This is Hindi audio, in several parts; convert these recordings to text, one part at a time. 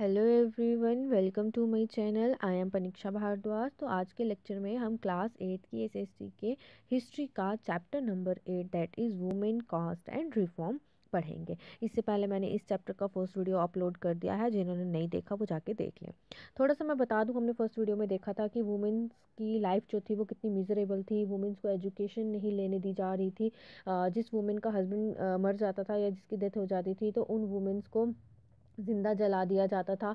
Hello everyone welcome to my channel I am Paniksha Bhardwaj तो आज के लेक्चर में हम क्लास एट की एसएससी के हिस्ट्री का chapter number eight that is women caste and reform पढ़ेंगे इससे पहले मैंने इस चैप्टर का फर्स्ट वीडियो अपलोड कर दिया है जिन्होंने नहीं देखा वो जाके देख लें थोड़ा सा मैं बता दूँ हमने फर्स्ट वीडियो में देखा था कि वुमेंस की लाइफ जो थी वो कितनी मिजरेबल थी वुमेंस को एजुकेशन नहीं लेने दी जा रही थी जिस वुमेन का हस्बैंड मर जाता था या जिसकी डेथ हो जाती थी तो उन वुमेंस को ज़िंदा जला दिया जाता था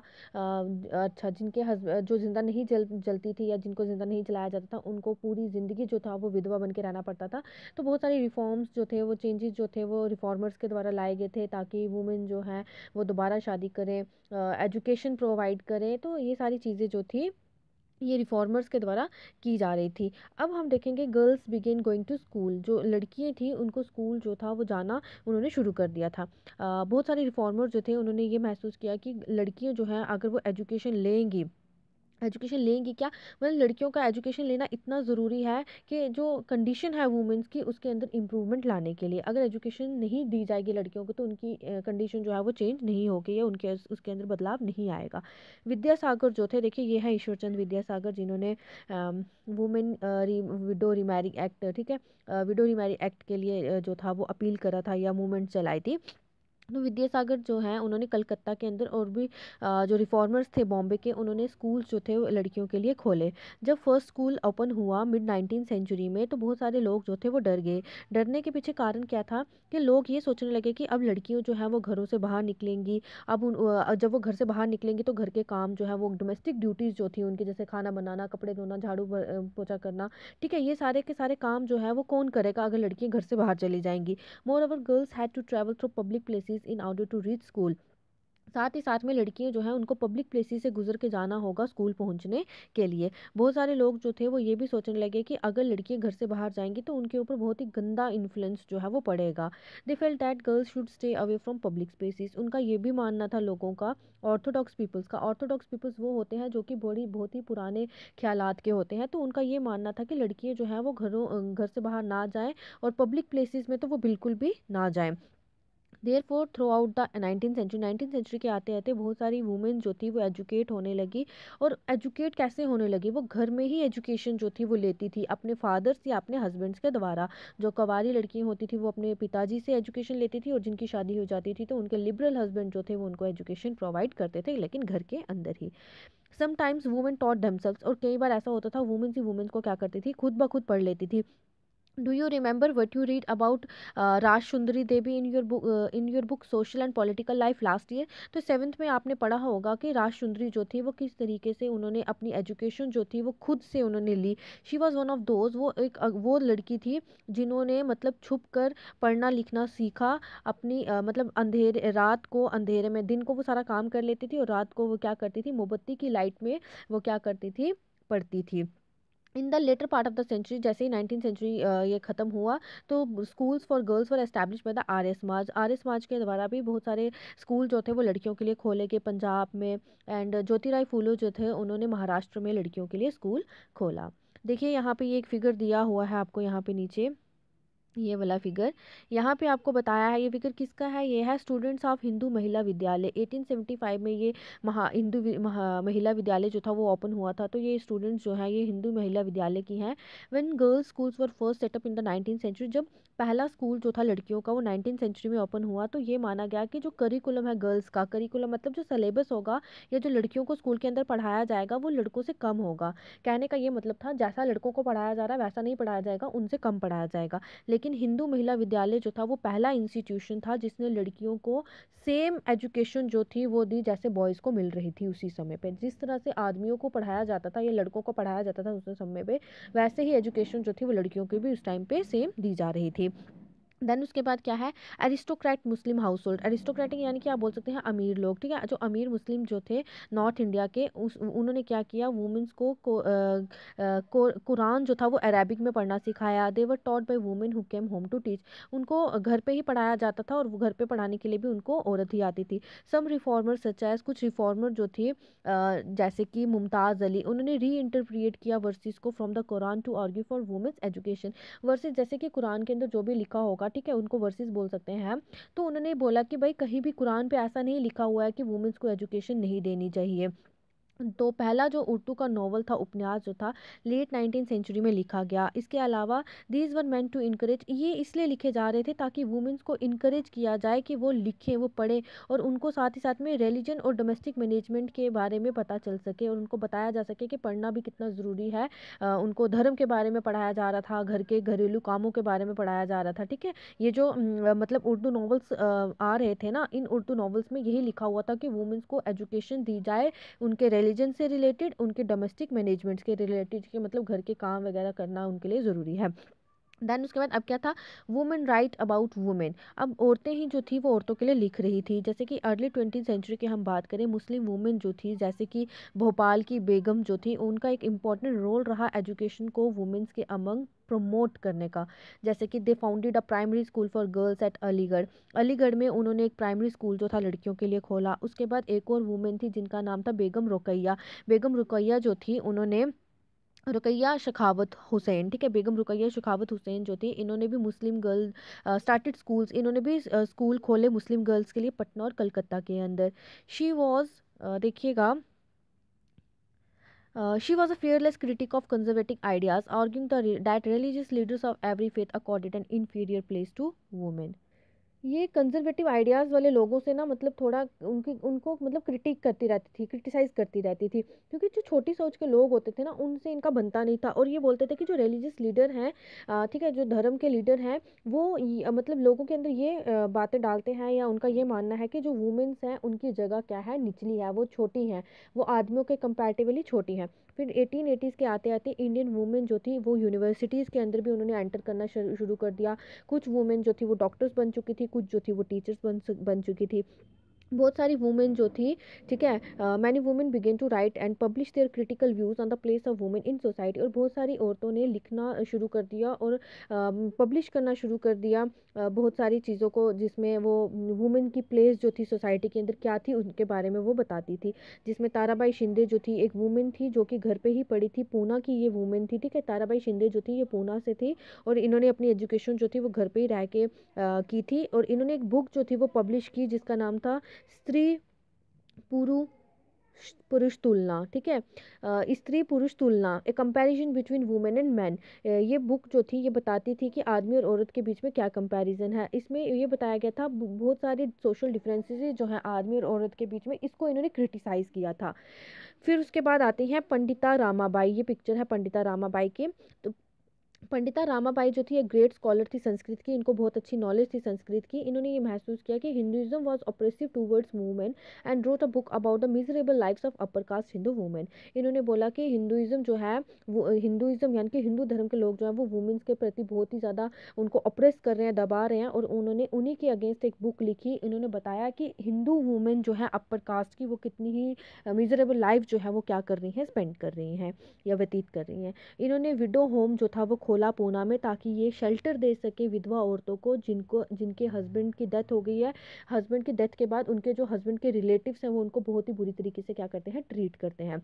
अच्छा जिनके हस्ब जो ज़िंदा नहीं जल जलती थी या जिनको ज़िंदा नहीं जलाया जाता था उनको पूरी ज़िंदगी जो था वो विधवा बन के रहना पड़ता था तो बहुत सारे रिफॉर्म्स जो थे वो चेंजेस जो थे वो रिफॉर्मर्स के द्वारा लाए गए थे ताकि वुमेन जो हैं वो दोबारा शादी करें एजुकेशन प्रोवाइड करें तो ये सारी चीज़ें जो थी ये रिफॉर्मर्स के द्वारा की जा रही थी अब हम देखेंगे girls began going to school जो लड़कियाँ थी उनको स्कूल जो था वो जाना उन्होंने शुरू कर दिया था आ, बहुत सारे रिफॉर्मर जो थे उन्होंने ये महसूस किया कि लड़कियाँ जो हैं अगर वो एजुकेशन लेंगी एजुकेशन लेंगी क्या मतलब लड़कियों का एजुकेशन लेना इतना ज़रूरी है कि जो कंडीशन है वुमेंस की उसके अंदर इम्प्रूवमेंट लाने के लिए अगर एजुकेशन नहीं दी जाएगी लड़कियों को तो उनकी कंडीशन जो है वो चेंज नहीं होगी या उनके उसके अंदर बदलाव नहीं आएगा विद्यासागर जो थे देखिए ये है ईश्वरचंद विद्यासागर जिन्होंने वुमेन री, विडो रिमैरिंग एक्ट ठीक है विडो रिमैरिंग एक्ट के लिए जो था वो अपील करा था या मूवमेंट चलाई थी तो विद्यासागर जो हैं उन्होंने कलकत्ता के अंदर और भी जो रिफॉर्मर्स थे बॉम्बे के उन्होंने स्कूल जो थे लड़कियों के लिए खोले जब फर्स्ट स्कूल ओपन हुआ मिड नाइनटीन सेंचुरी में तो बहुत सारे लोग जो थे वो डर गए डरने के पीछे कारण क्या था कि लोग ये सोचने लगे कि अब लड़कियों जो है वो घरों से बाहर निकलेंगी अब उन जब वो घर से बाहर निकलेंगी तो घर के काम जो है वो डोमेस्टिक ड्यूटीज़ जो थी उनकी जैसे खाना बनाना कपड़े धोना झाड़ू पोछा करना ठीक है ये सारे के सारे काम जो है वो कौन करेगा अगर लड़कियाँ घर से बाहर चली जाएंगी moreover girls had to travel through public places places in order to reach school साथ ही साथ में लड़कियां जो हैं उनको पब्लिक प्लेसेस से गुजर के जाना होगा स्कूल पहुंचने के लिए बहुत सारे लोग जो थे वो ये भी सोचने लगे कि अगर लड़कियां घर से बाहर जाएंगी तो उनके ऊपर बहुत ही गंदा इन्फ्लुएंस जो है वो पड़ेगा they felt that girls should stay away from public spaces उनका ये भी मानना था लोगों का ऑर्थोडॉक्स पीपल्स का ऑर्थोडॉक्स पीपल्स वो होते हैं जो कि बड़ी बहुत ही पुराने ख्याल के होते हैं तो उनका ये मानना था कि लड़कियाँ जो हैं वो घरों घर से बाहर ना जाएँ और पब्लिक प्लेसेस में तो वो बिल्कुल भी ना जाएँ therefore throughout the nineteen century nineteen century के आते आते बहुत सारी वुमेन जो थी वो एजुकेट होने लगी और एजुकेट कैसे होने लगी वो घर में ही एजुकेशन जो थी वो लेती थी अपने फादर्स या अपने हस्बैंड्स के द्वारा जो कवारी लड़कियाँ होती थी वो अपने पिताजी से एजुकेशन लेती थी और जिनकी शादी हो जाती थी तो उनके लिबरल हस्बैंड जो थे वो उनको एजुकेशन प्रोवाइड करते थे लेकिन घर के अंदर ही समटाइम्स वुमेन टॉट डेमसेल्स और कई बार ऐसा होता था वुमेन्स ही वुमेन्स को क्या करती थी खुद ब खुद पढ़ लेती थी do you remember what you read about uh, Raj Sundari Devi in your book in your book social and political life last year तो सेवन्थ में आपने पढ़ा होगा कि राज सुंदरी जो थी वो किस तरीके से उन्होंने अपनी एजुकेशन जो थी वो खुद से उन्होंने ली she was one of those वो एक वो लड़की थी जिन्होंने मतलब छुप कर पढ़ना लिखना सीखा अपनी uh, मतलब अंधेरे रात को अंधेरे में दिन को वो सारा काम कर लेती थी और रात को वो क्या करती थी मोमबत्ती की लाइट में वो क्या करती थी पढ़ती थी in the latter part of the century जैसे ही नाइनटीन सेंचुरी ये ख़त्म हुआ तो schools for girls for establish by the Arya Samaj एस समाज के द्वारा भी बहुत सारे स्कूल जो थे वो लड़कियों के लिए खोले गए पंजाब में एंड ज्योतिराय फूलो जो थे उन्होंने महाराष्ट्र में लड़कियों के लिए स्कूल खोला देखिए यहाँ पे ये एक फिगर दिया हुआ है आपको यहाँ पे नीचे ये वाला फिगर यहाँ पे आपको बताया है ये फिगर किसका है ये है स्टूडेंट्स ऑफ हिंदू महिला विद्यालय 1875 में ये महा हिंदू महिला विद्यालय जो था वो ओपन हुआ था तो ये स्टूडेंट्स जो है ये हिंदू महिला विद्यालय की हैं when girls schools were first set up in the nineteen century जब पहला स्कूल जो था लड़कियों का वो नाइनटीन सेंचुरी में ओपन हुआ तो ये माना गया कि जो करिकुलम है गर्ल्स का करिकुलम मतलब जो सलेबस होगा या जो लड़कियों को स्कूल के अंदर पढ़ाया जाएगा वो लड़कों से कम होगा कहने का ये मतलब था जैसा लड़कों को पढ़ाया जा रहा है वैसा नहीं पढ़ाया जाएगा उनसे कम पढ़ाया जाएगा लेकिन लेकिन हिंदू महिला विद्यालय जो था वो पहला इंस्टीट्यूशन था जिसने लड़कियों को सेम एजुकेशन जो थी वो दी जैसे बॉयज़ को मिल रही थी उसी समय पे जिस तरह से आदमियों को पढ़ाया जाता था या लड़कों को पढ़ाया जाता था उस समय पे वैसे ही एजुकेशन जो थी वो लड़कियों की भी उस टाइम पे सेम दी जा रही थी देन उसके बाद क्या है aristocrat Muslim household aristocratic यानी कि आप बोल सकते हैं अमीर लोग ठीक है जो अमीर मुस्लिम जो थे नॉर्थ इंडिया के उस उन्होंने क्या किया वुमेंस को, को, को कुरान जो था वो अरेबिक में पढ़ना सिखाया they were taught by women who came home to teach उनको घर पे ही पढ़ाया जाता था और घर पर पढ़ाने के लिए भी उनको औरत ही आती थी सम रिफॉर्मर सच एज कुछ रिफॉर्मर जो थे जैसे कि मुमताज़ अली उन्होंने री इंटरप्रिएट किया वर्सेज़ को from the Quran to argue for women's education verses जैसे कि कुरान के अंदर जो भी लिखा होगा का ठीक है उनको वर्सेस बोल सकते हैं तो उन्होंने बोला कि भाई कहीं भी कुरान पर ऐसा नहीं लिखा हुआ है कि वुमेंस को एजुकेशन नहीं देनी चाहिए तो पहला जो उर्दू का नावल था उपन्यास जो था लेट नाइनटीन सेंचुरी में लिखा गया इसके अलावा these one man to increase ये इसलिए लिखे जा रहे थे ताकि वुमेंस को इनक्रेज किया जाए कि वो लिखें वो पढ़ें और उनको साथ ही साथ में रिलीजन और डोमेस्टिक मैनेजमेंट के बारे में पता चल सके और उनको बताया जा सके कि पढ़ना भी कितना ज़रूरी है आ, उनको धर्म के बारे में पढ़ाया जा रहा था घर के घरेलू कामों के बारे में पढ़ाया जा रहा था ठीक है ये जो मतलब उर्दू नावल्स आ रहे थे ना इन उर्दू नावल्स में यही लिखा हुआ था कि वुमेंस को एजुकेशन दी जाए उनके इंटेलिजेंस से रिलेटेड उनके डोमेस्टिक मैनेजमेंट्स के रिलेटेड के मतलब घर के काम वगैरह करना उनके लिए ज़रूरी है देन उसके बाद अब क्या था वुमेन राइट अबाउट वुमेन अब औरतें ही जो थी वो औरतों के लिए लिख रही थी जैसे कि अर्ली ट्वेंटी सेंचुरी की हम बात करें मुस्लिम वुमेन जो थी जैसे कि भोपाल की बेगम जो थी उनका एक इम्पॉर्टेंट रोल रहा एजुकेशन को वुमेंस के अमंग प्रमोट करने का जैसे कि they founded a primary school for girls at Aligarh Aligarh में उन्होंने एक प्राइमरी स्कूल जो था लड़कियों के लिए खोला उसके बाद एक और वुमेन थी जिनका नाम था बेगम रुकैया बेगम रुकैया जो थी उन्होंने रुकैया शखावत हुसैन ठीक है बेगम रुकैया शखावत हुसैन जो थी इन्होंने भी मुस्लिम गर्ल स्टार्टेड स्कूल्स इन्होंने भी स्कूल खोले मुस्लिम गर्ल्स के लिए पटना और कलकत्ता के अंदर शी वॉज देखिएगा she was a fearless critic of conservative ideas arguing that religious leaders of every faith accorded and inferior place to women ये कंजर्वेटिव आइडियाज़ वाले लोगों से ना मतलब थोड़ा उनकी उनको मतलब क्रिटिक करती रहती थी क्रिटिसाइज़ करती रहती थी क्योंकि जो छोटी सोच के लोग होते थे ना उनसे इनका बनता नहीं था और ये बोलते थे कि जो रिलीजियस लीडर हैं ठीक है जो धर्म के लीडर हैं वो मतलब लोगों के अंदर ये बातें डालते हैं या उनका ये मानना है कि जो वुमेंस हैं उनकी जगह क्या है निचली है वो छोटी हैं वो आदमियों के कंपेरेटिवली छोटी हैं फिर एटीन एटीज़ के आते आते इंडियन वुमेन जो थी वो यूनिवर्सिटीज़ के अंदर भी उन्होंने एंटर करना शुरू कर दिया कुछ वुमेन जो थी वो डॉक्टर्स बन चुकी थी कुछ जो थी वो टीचर्स बन बन चुकी थी बहुत सारी वुमेन जो थी ठीक है many women began to write and publish their critical views on the place of women in society और बहुत सारी औरतों ने लिखना शुरू कर दिया और पब्लिश करना शुरू कर दिया uh, बहुत सारी चीज़ों को जिसमें वो वुमेन की प्लेस जो थी सोसाइटी के अंदर क्या थी उनके बारे में वो बताती थी जिसमें ताराबाई शिंदे जो थी एक वुमेन थी जो कि घर पर ही पड़ी थी पूना की ये वुमेन थी ठीक है ताराबाई शिंदे जो थी ये पूना से थी और इन्होंने अपनी एजुकेशन जो थी वो घर पर ही रह के uh, की थी और इन्होंने एक बुक जो थी वो पब्लिश की जिसका नाम था स्त्री पुरु पुरुष तुलना ठीक है Stri Purush Tulana a comparison between women and man ये बुक जो थी ये बताती थी कि आदमी और औरत के बीच में क्या कंपैरिजन है इसमें ये बताया गया था बहुत सारे सोशल डिफरेंसेस जो हैं आदमी और औरत के बीच में इसको इन्होंने क्रिटिसाइज़ किया था फिर उसके बाद आती है पंडिता रामाबाई ये पिक्चर है पंडिता रामाबाई के तो पंडिता रामाबाई जो थी एक ग्रेट स्कॉलर थी संस्कृत की इनको बहुत अच्छी नॉलेज थी संस्कृत की इन्होंने ये महसूस किया कि Hinduism was oppressive towards women and wrote a book about the miserable lifes of upper caste Hindu women इन्होंने बोला कि हिंदुइज्म जो है वो हिंदुइज्म यानी कि हिंदू धर्म के लोग जो हैं वो वुमेंस के प्रति बहुत ही ज़्यादा उनको अप्रेस कर रहे हैं दबा रहे हैं और उन्होंने उन्हीं के अगेंस्ट एक बुक लिखी इन्होंने बताया कि हिंदू वूमेन जो है अपर कास्ट की वो कितनी ही मिजरेबल लाइफ जो है वो क्या कर रही हैं स्पेंड कर रही हैं या व्यतीत कर रही हैं इन्होंने विडो होम जो था वो खोला पूना में ताकि ये शेल्टर दे सके विधवा औरतों को जिनको जिनके हस्बैंड की डेथ हो गई है हस्बैंड की डेथ के बाद उनके जो हस्बैंड के रिलेटिव्स हैं वो उनको बहुत ही बुरी तरीके से क्या करते हैं ट्रीट करते हैं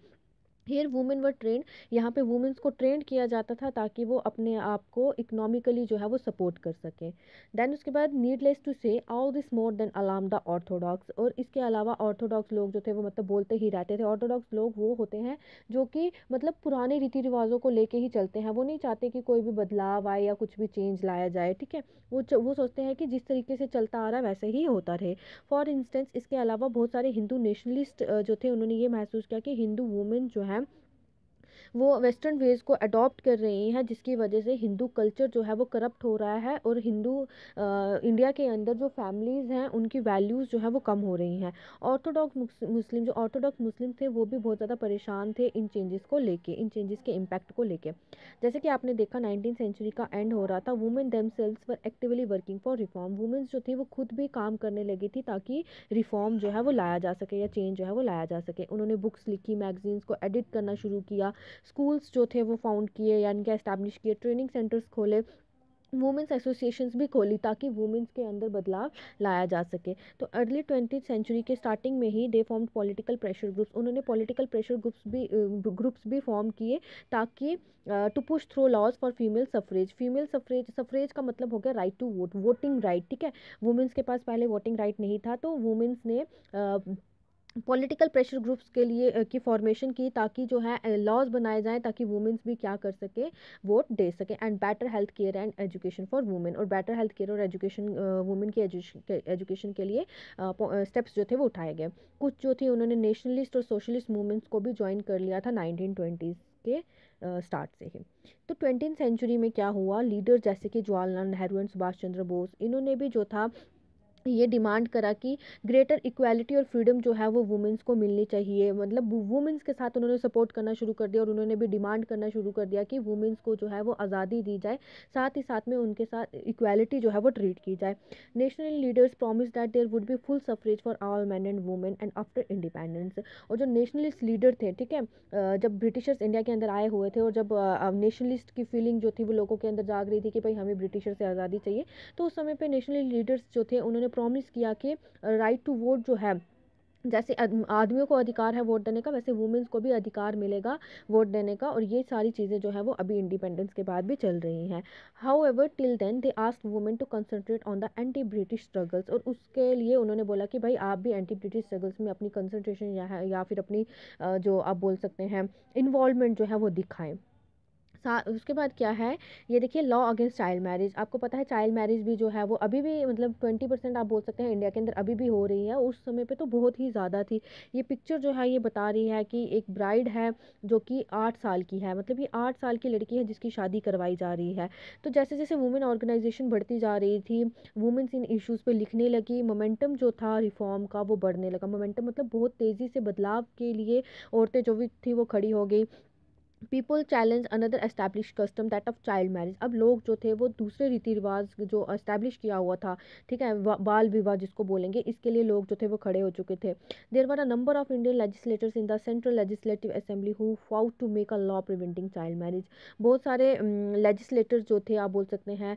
हेयर वुमेन व ट्रेंड यहाँ पे वुमेंस को ट्रेंड किया जाता था ताकि वो अपने आप को इकोनॉमिकली जो है वो सपोर्ट कर सकें देन उसके बाद needless to say all this more than alarmed the orthodox और इसके अलावा ऑर्थोडॉक्स लोग जो थे वो मतलब बोलते ही रहते थे ऑर्थोडॉक्स लोग वो होते हैं जो कि मतलब पुराने रीति रिवाजों को लेके ही चलते हैं वो नहीं चाहते कि कोई भी बदलाव आए या कुछ भी चेंज लाया जाए ठीक है वो वो सोचते हैं कि जिस तरीके से चलता आ रहा है वैसे ही होता रहे फॉर इंस्टेंस इसके अलावा बहुत सारे हिंदू नेशनलिस्ट जो थे उन्होंने ये महसूस किया कि हिंदू वुमेन जो है है वो वेस्टर्न वेज़ को अडॉप्ट कर रही हैं जिसकी वजह से हिंदू कल्चर जो है वो करप्ट हो रहा है और हिंदू इंडिया के अंदर जो फैमिलीज़ हैं उनकी वैल्यूज़ जो है वो कम हो रही हैं ऑर्थोडॉक्स मुस्लिम जो ऑर्थोडॉक्स मुस्लिम थे वो भी बहुत ज़्यादा परेशान थे इन चेंजेस को लेके इन चेंजेस के इम्पैक्ट को लेके जैसे कि आपने देखा नाइनटीन सेंचुरी का एंड हो रहा था women themselves were actively working for reform women's जो थी वो खुद भी काम करने लगी थी ताकि रिफॉर्म जो है वो लाया जा सके या चेंज जो है वो लाया जा सके उन्होंने बुक्स लिखी मैगजीन्स को एडिट करना शुरू किया स्कूल्स जो थे वो फाउंड किए यानी कि इस्टेब्लिश किए ट्रेनिंग सेंटर्स खोले वुमेंस एसोसिएशंस भी खोली ताकि वुमेंस के अंदर बदलाव लाया जा सके तो अर्ली ट्वेंटी सेंचुरी के स्टार्टिंग में ही they form political pressure groups उन्होंने पॉलिटिकल प्रेशर ग्रुप्स भी ग्रुप्स भी फॉर्म किए ताकि to push through laws for female suffrage female suffrage suffrage का मतलब हो गया right to vote voting right ठीक है वुमेंस के पास पहले वोटिंग राइट नहीं था तो वुमेंस ने पॉलिटिकल प्रेशर ग्रुप्स के लिए की फॉर्मेशन की ताकि जो है लॉज बनाए जाएं ताकि वुमेंस भी क्या कर सकें वोट दे सकें and better health care and education for women और बेटर हेल्थ केयर और एजुकेशन वुमेन की एजुकेशन के लिए स्टेप्स जो थे वो उठाए गए कुछ जो थे उन्होंने नेशनलिस्ट और सोशलिस्ट मूवमेंट्स को भी ज्वाइन कर लिया था नाइनटीन के स्टार्ट से ही तो ट्वेंटीन सेंचुरी में क्या हुआ लीडर जैसे कि जवाहरलाल नेहरू एंड सुभाष चंद्र बोस इन्होंने भी जो था ये डिमांड करा कि ग्रेटर इक्वालिटी और फ्रीडम जो है वो वुमेंस को मिलनी चाहिए मतलब वुमेंस के साथ उन्होंने सपोर्ट करना शुरू कर दिया और उन्होंने भी डिमांड करना शुरू कर दिया कि वुमेंस को जो है वो आज़ादी दी जाए साथ ही साथ में उनके साथ इक्वालिटी जो है वो ट्रीट की जाए national leaders promise that there would be full suffrage for all man and women and after independence और जो नेशनलिस्ट लीडर थे ठीक है जब ब्रिटिशर्स इंडिया के अंदर आए हुए थे और जब नेशनलिस्ट की फीलिंग जो थी वो लोगों के अंदर जाग रही थी कि भाई हमें ब्रिटिशर से आज़ादी चाहिए तो उस समय पर नेशनल लीडर्स जो थे उन्होंने प्रॉमिस किया कि राइट टू वोट जो है जैसे आदमियों को अधिकार है वोट देने का वैसे वुमेंस को भी अधिकार मिलेगा वोट देने का और ये सारी चीज़ें जो है वो अभी इंडिपेंडेंस के बाद भी चल रही हैं however till then they ask women to concentrate on the anti British struggles और उसके लिए उन्होंने बोला कि भाई आप भी एंटी ब्रिटिश स्ट्रगल्स में अपनी कंसनट्रेशन या, या फिर अपनी जो आप बोल सकते हैं इन्वॉलमेंट जो है वो दिखाएँ उसके बाद क्या है ये देखिए लॉ अगेंस्ट चाइल्ड मैरिज आपको पता है चाइल्ड मैरिज भी जो है वो अभी भी मतलब ट्वेंटी परसेंट आप बोल सकते हैं इंडिया के अंदर अभी भी हो रही है उस समय पर तो बहुत ही ज़्यादा थी ये पिक्चर जो है ये बता रही है कि एक ब्राइड है जो कि आठ साल की है मतलब ये आठ साल की लड़की है जिसकी शादी करवाई जा रही है तो जैसे जैसे वुमेन ऑर्गेनाइजेशन बढ़ती जा रही थी वुमेंस इन इशूज़ पर लिखने लगी मोमेंटम जो था रिफॉर्म का वो बढ़ने लगा मोमेंटम मतलब बहुत तेज़ी से बदलाव के लिए औरतें जो भी थी वो खड़ी हो गई people challenge another establish custom that of child marriage अब लोग जो थे वो दूसरे रीति रिवाज जो एस्टैब्लिश किया हुआ था ठीक है बाल विवाह जिसको बोलेंगे इसके लिए लोग जो थे वो खड़े हो चुके थे there were a number of Indian legislators in the central legislative assembly who fought to make a law preventing child marriage बहुत सारे लेजिस्लेटर्स जो थे आप बोल सकते हैं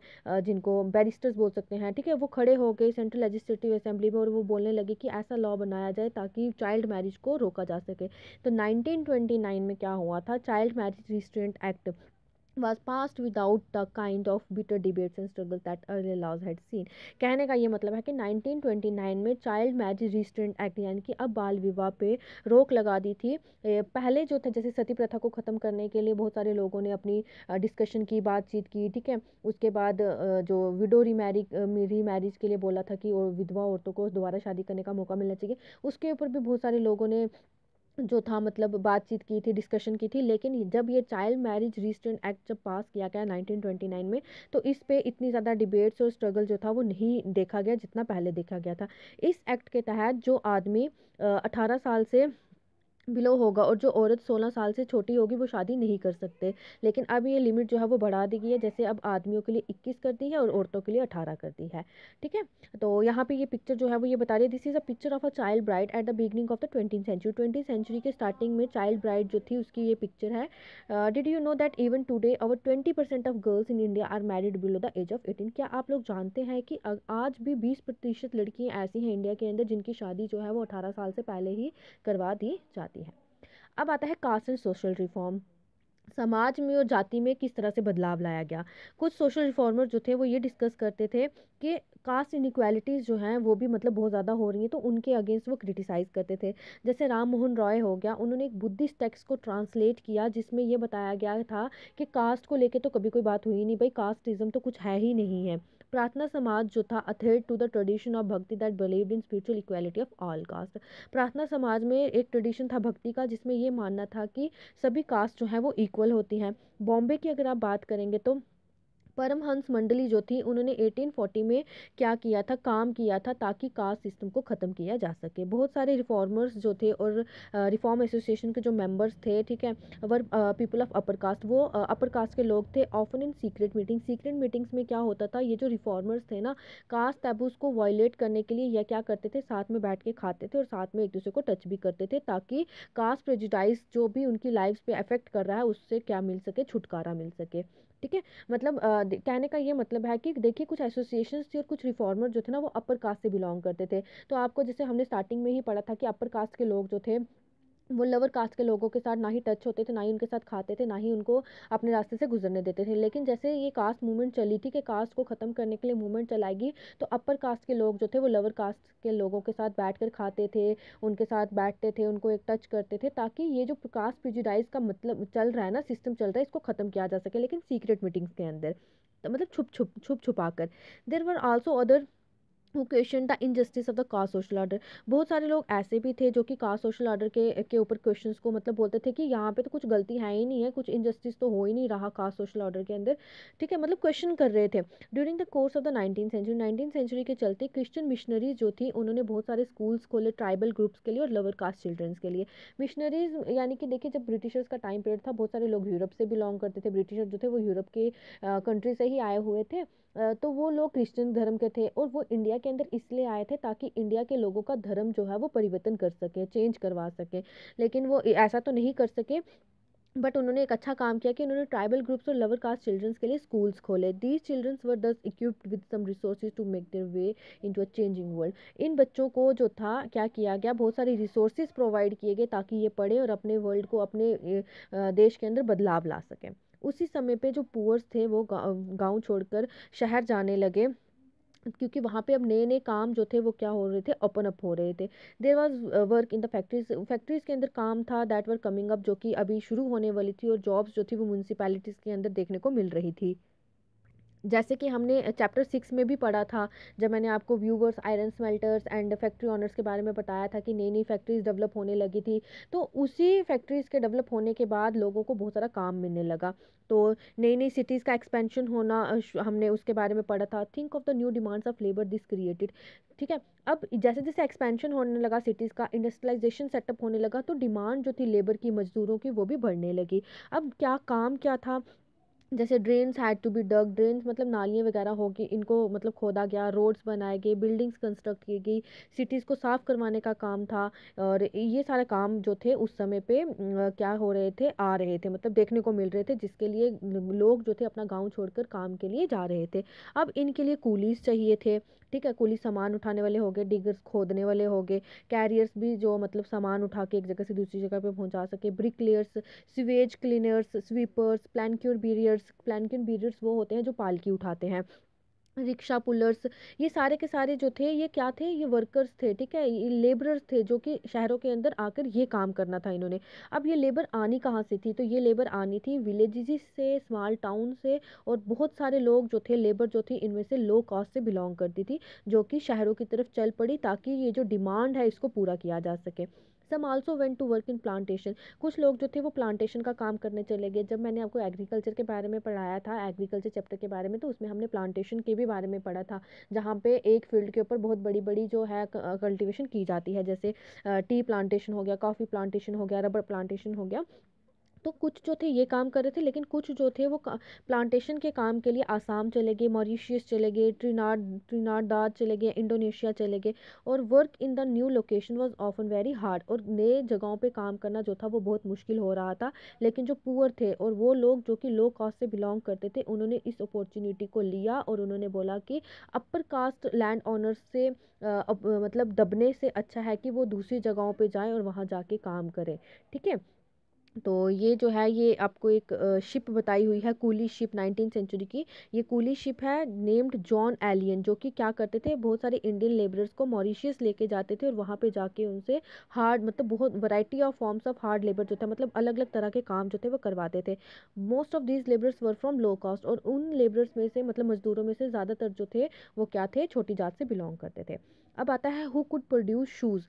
जिनको बैरिस्टर्स बोल सकते हैं ठीक है वो खड़े हो गए सेंट्रल लेजिस्लेटिव असेंबली में और वो बोलने लगे कि ऐसा लॉ बनाया जाए ताकि चाइल्ड मैरिज को रोका जा सके तो नाइन में क्या हुआ था child Marriage Restraint Act was passed without the kind of bitter debates and struggles that earlier laws had seen. कहने का ये मतलब है कि 1929 में चाइल्ड मैरिज रिस्ट्रेंट एक्ट यानी कि अब बाल विवाह पे रोक लगा दी थी पहले जो था जैसे सती प्रथा को ख़त्म करने के लिए बहुत सारे लोगों ने अपनी डिस्कशन की बातचीत की ठीक है उसके बाद जो विडो रीमैरिज रीमैरिज के लिए बोला था कि विधवा औरतों को दोबारा शादी करने का मौका मिलना चाहिए उसके ऊपर भी बहुत सारे लोगों ने जो था मतलब बातचीत की थी डिस्कशन की थी लेकिन जब ये चाइल्ड मैरिज रिस्ट्रेंट एक्ट जब पास किया गया 1929 में तो इस पे इतनी ज़्यादा डिबेट्स और स्ट्रगल जो था वो नहीं देखा गया जितना पहले देखा गया था इस एक्ट के तहत जो आदमी अठारह साल से बिलो होगा और जो औरत सोलह साल से छोटी होगी वो शादी नहीं कर सकते लेकिन अब ये लिमिट जो है वो बढ़ा दी गई है जैसे अब आदमियों के लिए इक्कीस कर दी है और औरतों के लिए अठारह कर दी है ठीक है तो यहाँ पे ये पिक्चर जो है वो ये बता रही है this is a picture of a child bride at the beginning of the twenty century twenty century के स्टार्टिंग में चाइल्ड ब्राइड जो थी उसकी ये पिक्चर है did you know that even today our twenty percent of girls in India are married below the age of eighteen क्या आप लोग जानते हैं कि आज भी बीस प्रतिशत लड़कियाँ ऐसी हैं इंडिया के अंदर जिनकी शादी जो है वो अठारह साल से पहले ही करवा दी जाती जाती है अब आता है कास्ट एंड सोशल रिफॉर्म समाज में और जाति में किस तरह से बदलाव लाया गया कुछ सोशल रिफॉर्मर जो थे वो ये डिस्कस करते थे कि कास्ट इनक्वालिटीज़ जो हैं वो भी मतलब बहुत ज़्यादा हो रही हैं तो उनके अगेंस्ट वो क्रिटिसाइज़ करते थे जैसे राम मोहन रॉय हो गया उन्होंने एक बुद्धिस्ट टेक्स को ट्रांसलेट किया जिसमें यह बताया गया था कि कास्ट को लेकर तो कभी कोई बात हुई नहीं भाई कास्टिज़म तो कुछ है ही नहीं है प्रार्थना समाज जो था अथेड to the tradition of bhakti that believe in spiritual equality of all caste Prarthana Samaj में एक ट्रेडिशन था भक्ति का जिसमें ये मानना था कि सभी कास्ट जो है वो इक्वल होती हैं बॉम्बे की अगर आप बात करेंगे तो परमहंस मंडली जो थी उन्होंने 1840 में क्या किया था काम किया था ताकि कास्ट सिस्टम को ख़त्म किया जा सके बहुत सारे रिफॉर्मर्स जो थे और रिफॉर्म एसोसिएशन के जो मेंबर्स थे ठीक है were people of upper caste वो अपर कास्ट के लोग थे often in secret meeting secret meetings में क्या होता था ये जो रिफॉर्मर्स थे ना कास्ट टैबूज को वायलेट करने के लिए यह क्या करते थे साथ में बैठ के खाते थे और साथ में एक दूसरे को टच भी करते थे ताकि कास्ट प्रेजिडाइज जो भी उनकी लाइफ पर अफेक्ट कर रहा है उससे क्या मिल सके छुटकारा मिल सके ठीक है मतलब आ, कहने का ये मतलब है कि देखिए कुछ एसोसिएशन थी और कुछ रिफॉर्मर जो थे ना वो अपर कास्ट से बिलोंग करते थे तो आपको जैसे हमने स्टार्टिंग में ही पढ़ा था कि अपर कास्ट के लोग जो थे वो लोअर कास्ट के लोगों के साथ ना ही टच होते थे ना ही उनके साथ खाते थे ना ही उनको अपने रास्ते से गुजरने देते थे लेकिन जैसे ये कास्ट मूवमेंट चली थी कि कास्ट को ख़त्म करने के लिए मूवमेंट चलाएगी तो अपर कास्ट के लोग जो थे वो लोअर कास्ट के लोगों के साथ बैठ कर खाते थे उनके साथ बैठते थे उनको एक टच करते थे ताकि ये जो कास्ट प्रिजुडाइज का मतलब चल रहा है ना सिस्टम चल रहा है इसको ख़त्म किया जा सके लेकिन सीक्रेट मीटिंग्स के अंदर मतलब छुप छुप छुप छुपा कर देर वर आल्सो अदर वो question the injustice of the caste social order बहुत सारे लोग ऐसे भी थे जो कि कास्ट सोशल ऑर्डर के के ऊपर क्वेश्चन को मतलब बोलते थे कि यहाँ पे तो कुछ गलती है ही नहीं है कुछ इनजस्टिस तो हो ही नहीं रहा कास्ट सोशल ऑर्डर के अंदर ठीक है मतलब क्वेश्चन कर रहे थे during the course of the nineteen century nineteen century के चलते क्रिश्चियन मिशनरीज जो थी उन्होंने बहुत सारे स्कूल्स खोले ट्राइबल ग्रुप्स के लिए और लोअर कास्ट चिल्ड्रंस के लिए मिशनरीज यानी कि देखिए जब ब्रिटिशर्स का टाइम पीरियड था बहुत सारे लोग यूरोप से बिलोंग करते थे ब्रिटिशर जो थे वो यूरोप के कंट्री से ही आए हुए थे तो वो लोग क्रिश्चियन धर्म के थे और वो इंडिया के अंदर इसलिए आए थे ताकि इंडिया के लोगों का धर्म जो है वो परिवर्तन कर सके चेंज करवा सके लेकिन वो ऐसा तो नहीं कर सके बट उन्होंने एक अच्छा काम किया कि उन्होंने ट्राइबल ग्रुप्स और लोअर कास्ट चिल्ड्रंस के लिए स्कूल्स खोले these childrens were thus equipped with some resources to make their way into a changing world इन बच्चों को जो था क्या किया गया बहुत सारी रिसोर्सेज प्रोवाइड किए गए ताकि ये पढ़े और अपने वर्ल्ड को अपने देश के अंदर बदलाव ला सकें उसी समय पे जो पुअर्स थे वो गांव छोड़कर शहर जाने लगे क्योंकि वहाँ पे अब नए नए काम जो थे वो क्या हो रहे थे ओपन अप हो रहे थे there was work in the factories factories के अंदर काम था दैट वर कमिंग अप जो कि अभी शुरू होने वाली थी और जॉब्स जो थी वो म्यूनसिपैलिटीज़ के अंदर देखने को मिल रही थी जैसे कि हमने चैप्टर सिक्स में भी पढ़ा था जब मैंने आपको weavers iron smelters and factory owners के बारे में बताया था कि नई नई फैक्ट्रीज डेवलप होने लगी थी तो उसी फैक्ट्रीज़ के डेवलप होने के बाद लोगों को बहुत सारा काम मिलने लगा तो नई नई सिटीज़ का एक्सपेंशन होना हमने उसके बारे में पढ़ा था think of the new demands of labour this created ठीक है अब जैसे जैसे एक्सपेंशन होने लगा सिटीज़ का इंडस्ट्रियलाइजेशन सेटअप होने लगा तो डिमांड जो थी लेबर की मजदूरों की वो भी बढ़ने लगी अब क्या काम क्या था जैसे drains had to be dug drains मतलब नालियाँ वगैरह होगी इनको मतलब खोदा गया रोड्स बनाए गए बिल्डिंग्स कंस्ट्रक्ट की गई सिटीज़ को साफ़ करवाने का काम था और ये सारे काम जो थे उस समय पे क्या हो रहे थे आ रहे थे मतलब देखने को मिल रहे थे जिसके लिए लोग जो थे अपना गाँव छोड़कर काम के लिए जा रहे थे अब इनके लिए कूलीज चाहिए थे ठीक है कुली सामान उठाने वाले हो गए डिगर्स खोदने वाले हो गए कैरियर्स भी जो मतलब सामान उठा के एक जगह से दूसरी जगह पे पहुंचा सके brick layers sewage cleaners sweepers palanquin bearers palanquin bearers वो होते हैं जो पालकी उठाते हैं रिक्शा पुलर्स ये सारे के सारे जो थे ये क्या थे ये वर्कर्स थे ठीक है ये लेबरर्स थे जो कि शहरों के अंदर आकर ये काम करना था इन्होंने अब ये लेबर आनी कहाँ से थी तो ये लेबर आनी थी विलेजेस से स्मॉल टाउन से और बहुत सारे लोग जो थे लेबर जो थी इनमें से लो कॉस्ट से बिलोंग करती थी जो कि शहरों की तरफ चल पड़ी ताकि ये जो डिमांड है इसको पूरा किया जा सके some also went to work in plantation कुछ लोग जो थे वो प्लांटेशन का काम करने चले गए जब मैंने आपको एग्रीकल्चर के बारे में पढ़ाया था एग्रीकल्चर चैप्टर के बारे में तो उसमें हमने प्लांटेशन के भी बारे में पढ़ा था जहाँ पे एक फील्ड के ऊपर बहुत बड़ी बड़ी जो है कल्टिवेशन की जाती है जैसे टी प्लांटेशन हो गया कॉफ़ी प्लांटेशन हो गया रबर प्लांटेशन हो गया तो कुछ जो थे ये काम कर रहे थे लेकिन कुछ जो थे वो प्लांटेशन के काम के लिए आसाम चले गए मॉरीशियस चले गए ट्रिनाड ट्रिनाडाद चले गए इंडोनेशिया चले गए और work in the new location was often very hard और नए जगहों पर काम करना जो था वो बहुत मुश्किल हो रहा था लेकिन जो पुअर थे और वो लोग जो कि लो कास्ट से बिलोंग करते थे उन्होंने इस अपॉर्चुनिटी को लिया और उन्होंने बोला कि अपर कास्ट लैंड ऑनर्स से आ, मतलब दबने से अच्छा है कि वो दूसरी जगहों पे जाएं और वहाँ जाके काम करें ठीक है तो ये जो है ये आपको एक शिप बताई हुई है कूली शिप नाइनटीन सेंचुरी की ये कूली शिप है नेम्ड जॉन एलियन जो कि क्या करते थे बहुत सारे इंडियन लेबरर्स को मॉरिशियस लेके जाते थे और वहाँ पे जाके उनसे हार्ड मतलब बहुत variety of forms of hard labour जो था मतलब अलग अलग तरह के काम जो थे वो करवाते थे most of these labourers were from low caste और उन लेबरर्स में से मतलब मजदूरों में से ज़्यादातर जो थे वो क्या थे छोटी जात से बिलोंग करते थे अब आता है who could produce shoes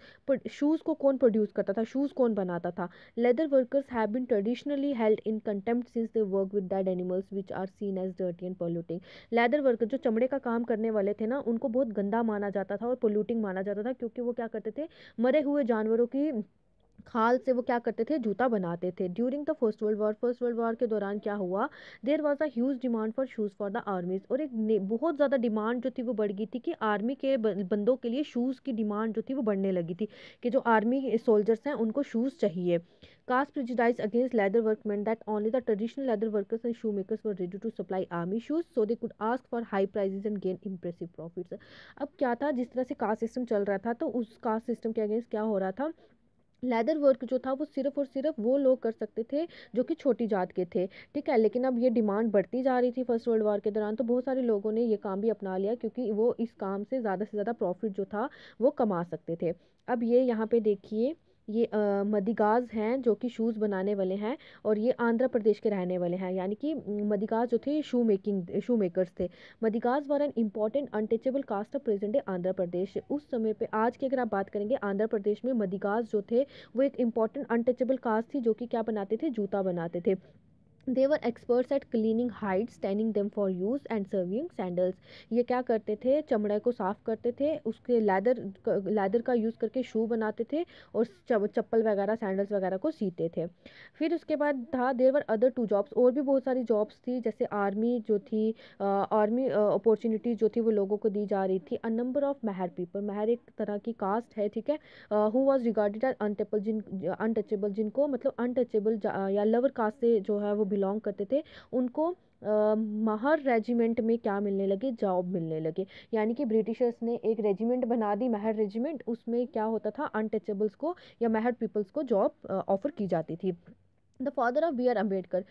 shoes को कौन प्रोड्यूस करता था शूज़ कौन बनाता था leather workers have been traditionally held in contempt since they work with dead animals which are seen as dirty and polluting leather worker जो चमड़े का काम करने वाले थे ना उनको बहुत गंदा माना जाता था और पोल्यूटिंग माना जाता था क्योंकि वो क्या करते थे मरे हुए जानवरों की खाल से वो क्या करते थे जूता बनाते थे during the first world war first world war के दौरान क्या हुआ there was a demand for shoes for the armies और एक बहुत ज़्यादा डिमांड जो थी वो बढ़ गई थी कि आर्मी के बंदों के लिए शूज़ की डिमांड जो थी वो बढ़ने लगी थी कि जो आर्मी सोल्जर्स हैं उनको शूज़ चाहिए caste prejudice against leather workman that only the traditional leather workers and shoe makers were ready to supply army shoes so they could ask for high prices and gain impressive profits अब क्या था जिस तरह से कास्ट सिस्टम चल रहा था तो उस कास्ट सिस्टम के अगेंस्ट क्या हो रहा था लेदर वर्क जो था वो सिर्फ और सिर्फ वो लोग कर सकते थे जो कि छोटी जात के थे ठीक है लेकिन अब ये डिमांड बढ़ती जा रही थी फर्स्ट वर्ल्ड वॉर के दौरान तो बहुत सारे लोगों ने ये काम भी अपना लिया क्योंकि वो इस काम से ज़्यादा से ज़्यादा प्रॉफिट जो था वो कमा सकते थे अब ये यहाँ पे देखिए ये मदिगाज़ हैं जो कि शूज़ बनाने वाले हैं और ये आंध्र प्रदेश के रहने वाले हैं यानी कि मदिगाज़ जो थे शू मेकिंग शू मेकर्स थे Madigas were an important untouchable caste of present Andhra Pradesh उस समय पे आज की अगर आप बात करेंगे आंध्र प्रदेश में मदिगाज़ जो थे वो एक इम्पॉर्टेंट अनटचेबल कास्ट थी जो कि क्या बनाते थे जूता बनाते थे they were experts at cleaning hides tanning them for use and sewing sandals ये क्या करते थे चमड़े को साफ़ करते थे उसके लैदर लेदर का यूज़ करके शू बनाते थे और चप्पल वगैरह सैंडल्स वगैरह को सीते थे फिर उसके बाद था there were other two jobs और भी बहुत सारी जॉब्स थी जैसे आर्मी जो थी आर्मी अपॉर्चुनिटीज जो थी वो लोगों को दी जा रही थी a number of Mahar people Mahar एक तरह की कास्ट है ठीक है who was regarded as untouchable जिन अनटचेबल जिनको मतलब अनटचेबल या लवर कास्ट से जो है वो बिलोंग करते थे उनको महर रेजिमेंट में क्या मिलने लगे जॉब मिलने लगे यानी कि ब्रिटिशर्स ने एक रेजिमेंट बना दी महर रेजिमेंट उसमें क्या होता था अनटचेबल्स को या महर पीपल्स को जॉब ऑफर की जाती थी the father of B R Ambedkar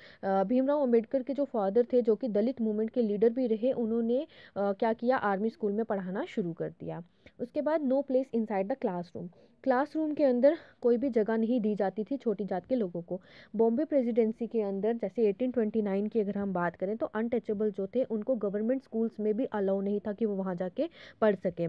Bhimrao Ambedkar के जो फादर थे जो कि दलित मूवमेंट के लीडर भी रहे उन्होंने uh, क्या किया आर्मी स्कूल में पढ़ाना शुरू कर दिया उसके बाद no place inside the classroom classroom के अंदर कोई भी जगह नहीं दी जाती थी छोटी जात के लोगों को बॉम्बे प्रेसिडेंसी के अंदर जैसे 1829 की अगर हम बात करें तो अनटचेबल जो थे उनको गवर्नमेंट स्कूल्स में भी अलाउ नहीं था कि वो वहाँ जाके पढ़ सकें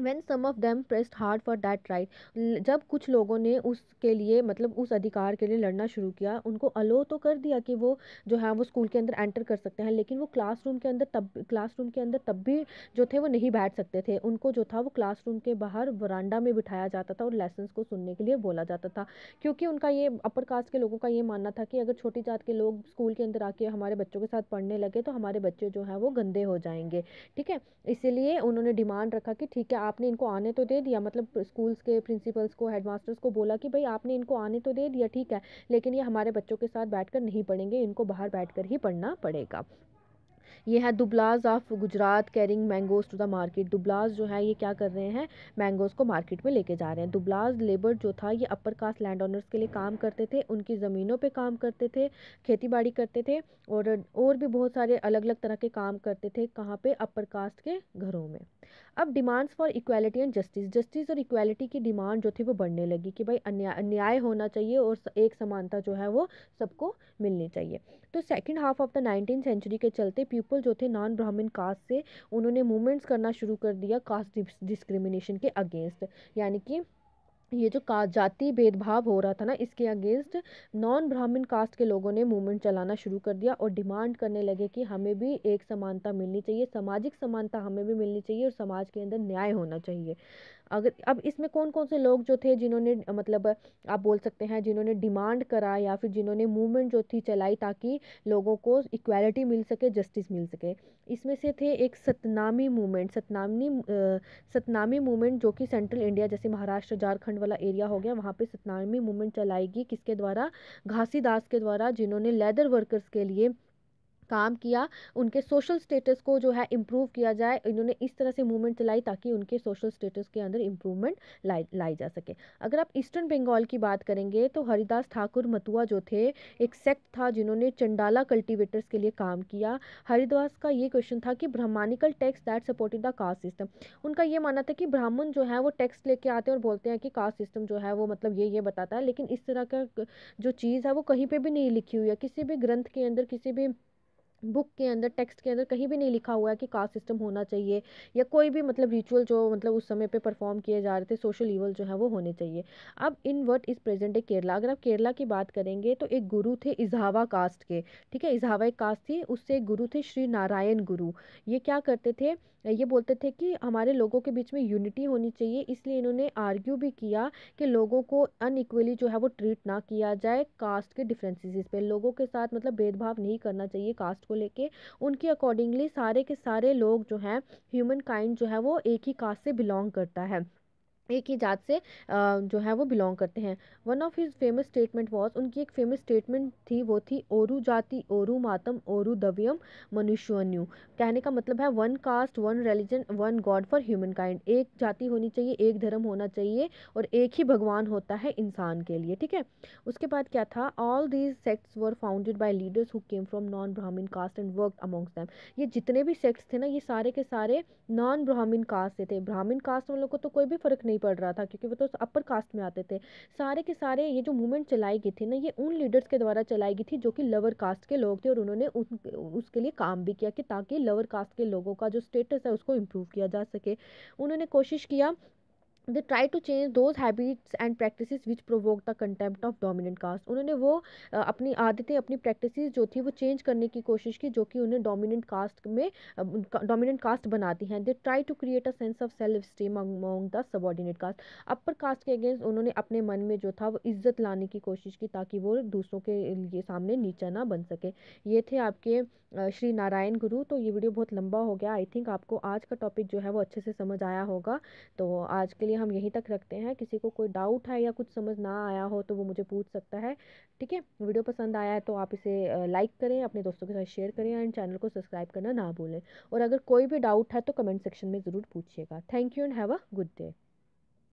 when some of them pressed hard for that right जब कुछ लोगों ने उसके लिए मतलब उस अधिकार के लिए लड़ना शुरू किया उनको अलो तो कर दिया कि वो जो है वो स्कूल के अंदर एंटर कर सकते हैं लेकिन वो क्लासरूम के अंदर तब क्लासरूम के अंदर तब भी जो थे वो नहीं बैठ सकते थे उनको जो था वो क्लासरूम के बाहर वरांडा में बिठाया जाता था और लेसन्स को सुनने के लिए बोला जाता था क्योंकि उनका ये अपर कास्ट के लोगों का ये मानना था कि अगर छोटी जात के लोग स्कूल के अंदर आके हमारे बच्चों के साथ पढ़ने लगे तो हमारे बच्चे जो है वो गंदे हो जाएंगे ठीक है इसीलिए उन्होंने डिमांड रखा कि ठीक है आपने इनको आने तो दे दिया मतलब स्कूल्स के प्रिंसिपल्स को हेडमास्टर्स को बोला कि भाई आपने इनको आने तो दे दिया ठीक है लेकिन ये हमारे बच्चों के साथ बैठकर नहीं पढ़ेंगे इनको बाहर बैठकर ही पढ़ना पड़ेगा ये है Dublas of Gujarat carrying mangoes to the market Dublas जो है ये क्या कर रहे हैं मैंगोज़ को मार्केट में लेके जा रहे हैं दुबलाज लेबर जो था ये अपर कास्ट लैंड ऑनर्स के लिए काम करते थे उनकी ज़मीनों पर काम करते थे खेती बाड़ी करते थे और और भी बहुत सारे अलग अलग तरह के काम करते थे कहाँ पर अपर कास्ट के घरों में अब demands for equality and justice justice और इक्वालिटी की डिमांड जो थी वो बढ़ने लगी कि भाई अन्याय होना चाहिए और एक समानता जो है वो सबको मिलनी चाहिए तो second half of the nineteen century के चलते पीपल पीपल जो थे नॉन ब्राह्मण कास्ट से उन्होंने मूवमेंट्स करना शुरू कर दिया कास्ट डिस्क्रिमिनेशन के अगेंस्ट यानी कि ये जो का जाति भेदभाव हो रहा था ना इसके अगेंस्ट नॉन ब्राह्मण कास्ट के लोगों ने मूवमेंट चलाना शुरू कर दिया और डिमांड करने लगे कि हमें भी एक समानता मिलनी चाहिए सामाजिक समानता हमें भी मिलनी चाहिए और समाज के अंदर न्याय होना चाहिए अगर अब इसमें कौन कौन से लोग जो थे जिन्होंने मतलब आप बोल सकते हैं जिन्होंने डिमांड करा या फिर जिन्होंने मूवमेंट जो थी चलाई ताकि लोगों को इक्वालिटी मिल सके जस्टिस मिल सके इसमें से थे एक सतनामी मूवमेंट सतनामी सतनामी मूवमेंट जो कि सेंट्रल इंडिया जैसे महाराष्ट्र झारखंड वाला एरिया हो गया वहाँ पे सतनामी मूवमेंट चलाएगी किसके द्वारा घासीदास के द्वारा जिन्होंने लेदर वर्कर्स के लिए काम किया उनके सोशल स्टेटस को जो है इम्प्रूव किया जाए इन्होंने इस तरह से मूवमेंट चलाई ताकि उनके सोशल स्टेटस के अंदर इम्प्रूवमेंट लाई लाई जा सके अगर आप ईस्टर्न बंगाल की बात करेंगे तो हरिदास ठाकुर मतुआ जो थे एक सेक्ट था जिन्होंने चंडाला कल्टिवेटर्स के लिए काम किया हरिदास का ये क्वेश्चन था कि brahmanical texts that supported the caste system उनका ये मानना था कि ब्राह्मण जो है वो टैक्स लेके आते हैं और बोलते हैं कि कास्ट सिस्टम जो है वो मतलब ये ये बताता है लेकिन इस तरह का जो चीज़ है वो कहीं पर भी नहीं लिखी हुई है किसी भी ग्रंथ के अंदर किसी भी बुक के अंदर टेक्स्ट के अंदर कहीं भी नहीं लिखा हुआ है कि कास्ट सिस्टम होना चाहिए या कोई भी मतलब रिचुअल जो मतलब उस समय पे परफॉर्म किए जा रहे थे सोशल इवल जो है वो होने चाहिए अब in what is present a Kerala अगर आप केरला की बात करेंगे तो एक गुरु थे इज़ावा कास्ट के ठीक है इजावा एक कास्ट थी उससे एक गुरु थे श्री नारायण गुरु ये क्या करते थे ये बोलते थे कि हमारे लोगों के बीच में यूनिटी होनी चाहिए इसलिए इन्होंने आर्ग्यू भी किया कि लोगों को अनइक्वली जो है वो ट्रीट ना किया जाए कास्ट के डिफ्रेंसिस पर लोगों के साथ मतलब भेदभाव नहीं करना चाहिए कास्ट को लेके उनके अकॉर्डिंगली सारे के सारे लोग जो हैं ह्यूमन काइंड जो है वो एक ही कास्ट से बिलोंग करता है एक ही जात से जो है वो बिलोंग करते हैं one of his famous statement was उनकी एक फेमस स्टेटमेंट थी वो थी ओरू जाति ओरू मातम ओरू दव्यम मनुष्यन्यू कहने का मतलब है one caste one religion one god for humankind एक जाति होनी चाहिए एक धर्म होना चाहिए और एक ही भगवान होता है इंसान के लिए ठीक है उसके बाद क्या था all these sects were founded by leaders who came from non Brahmin caste and work amongst them ये जितने भी सेक्ट्स थे ना ये सारे के सारे नॉन ब्राह्मीण कास्ट से थे ब्राह्मीण कास्ट वालों को तो कोई भी फर्क नहीं पड़ रहा था क्योंकि वो तो अपर कास्ट में आते थे सारे के सारे ये जो मूवमेंट चलाई गई थी ना ये उन लीडर्स के द्वारा चलाई गई थी जो कि लोअर कास्ट के लोग थे और उन्होंने उस, उसके लिए काम भी किया कि ताकि लोअर कास्ट के लोगों का जो स्टेटस है उसको इम्प्रूव किया जा सके उन्होंने कोशिश किया they try to change those habits and practice which provoke the contempt of dominant caste उन्होंने वो अपनी आदतें अपनी प्रैक्टिस जो थी वो चेंज करने की कोशिश की जो कि उन्हें डोमिनेंट कास्ट में डोमिनेंट कास्ट बनाती हैं they try to create a sense of self esteem among the subordinate caste upper caste के अगेंस्ट उन्होंने अपने मन में जो था वो इज्जत लाने की कोशिश की ताकि वो दूसरों के लिए सामने नीचा ना बन सके ये थे आपके श्री नारायण गुरु तो ये वीडियो बहुत लंबा हो गया आई थिंक आपको आज का टॉपिक जो है वो अच्छे से समझ आया होगा तो आज के लिए लिए हम यहीं तक रखते हैं किसी को कोई डाउट है या कुछ समझ ना आया हो तो वो मुझे पूछ सकता है ठीक है वीडियो पसंद आया है तो आप इसे लाइक करें अपने दोस्तों के साथ शेयर करें एंड चैनल को सब्सक्राइब करना ना भूलें और अगर कोई भी डाउट है तो कमेंट सेक्शन में ज़रूर पूछिएगा thank you and have a good day